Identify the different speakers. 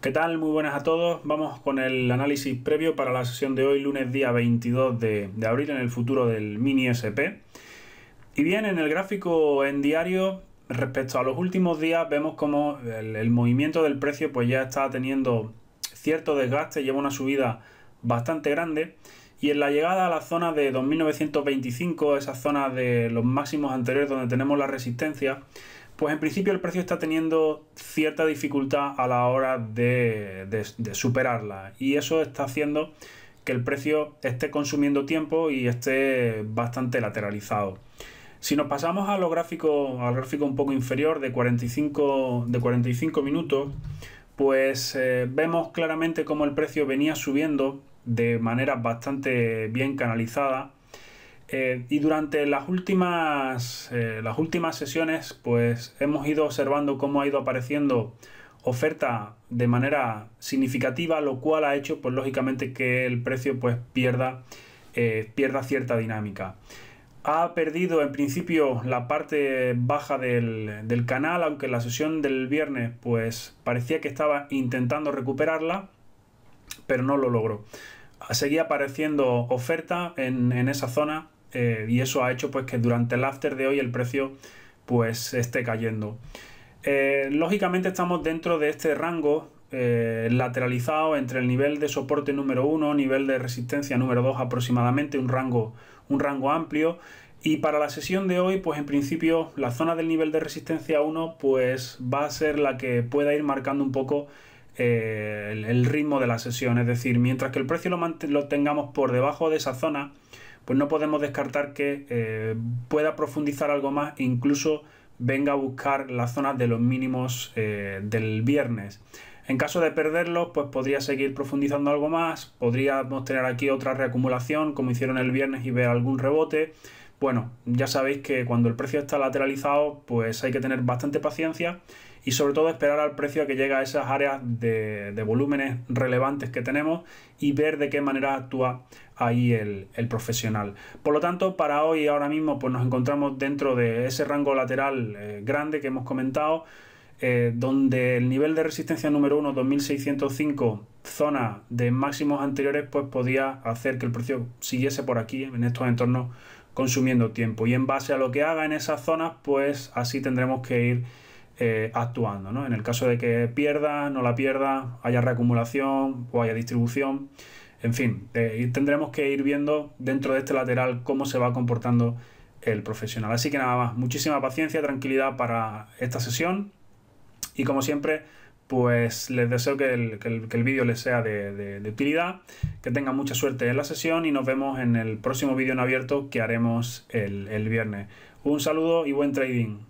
Speaker 1: ¿Qué tal? Muy buenas a todos. Vamos con el análisis previo para la sesión de hoy, lunes día 22 de, abril, en el futuro del mini SP. Y bien, en el gráfico en diario, respecto a los últimos días, vemos como el, movimiento del precio pues ya está teniendo cierto desgaste, lleva una subida bastante grande. Y en la llegada a la zona de 2925, esa zona de los máximos anteriores donde tenemos la resistencia, pues en principio el precio está teniendo cierta dificultad a la hora de, superarla y eso está haciendo que el precio esté consumiendo tiempo y esté bastante lateralizado. Si nos pasamos a al gráfico un poco inferior de 45, minutos, pues eh, vemos claramente cómo el precio venía subiendo de manera bastante bien canalizada eh, y durante las últimas, eh, las últimas sesiones, pues hemos ido observando cómo ha ido apareciendo oferta de manera significativa, lo cual ha hecho, pues lógicamente, que el precio pues, pierda, eh, pierda cierta dinámica. Ha perdido en principio la parte baja del, canal, aunque la sesión del viernes pues parecía que estaba intentando recuperarla, pero no lo logró. Seguía apareciendo oferta en, en esa zona eh, y eso ha hecho pues que durante el after de hoy el precio pues esté cayendo. Eh, lógicamente estamos dentro de este rango eh, lateralizado entre el nivel de soporte número 1, nivel de resistencia número 2 aproximadamente, un rango, un rango amplio. Y para la sesión de hoy, pues en principio la zona del nivel de resistencia 1 pues va a ser la que pueda ir marcando un poco el, ritmo de la sesión. Es decir, mientras que el precio lo, lo tengamos por debajo de esa zona, pues no podemos descartar que eh, pueda profundizar algo más e incluso venga a buscar las zonas de los mínimos eh, del viernes. En caso de perderlos, pues podría seguir profundizando algo más, podríamos tener aquí otra reacumulación como hicieron el viernes y ver algún rebote, bueno, ya sabéis que cuando el precio está lateralizado, pues hay que tener bastante paciencia y sobre todo esperar al precio a que llegue a esas áreas de, volúmenes relevantes que tenemos y ver de qué manera actúa ahí el, profesional. Por lo tanto, para hoy, y ahora mismo, pues nos encontramos dentro de ese rango lateral eh, grande que hemos comentado, eh, donde el nivel de resistencia número 1, 2605, zona de máximos anteriores, pues podía hacer que el precio siguiese por aquí, en estos entornos consumiendo tiempo. Y en base a lo que haga en esas zonas, pues así tendremos que ir eh, actuando. En el caso de que pierda, no la pierda, haya reacumulación o haya distribución. En fin, eh, tendremos que ir viendo dentro de este lateral cómo se va comportando el profesional. Así que nada más, muchísima paciencia, tranquilidad para esta sesión. Y como siempre, pues les deseo que el, vídeo les sea de, utilidad, que tengan mucha suerte en la sesión y nos vemos en el próximo vídeo en abierto que haremos el, el viernes. Un saludo y buen trading.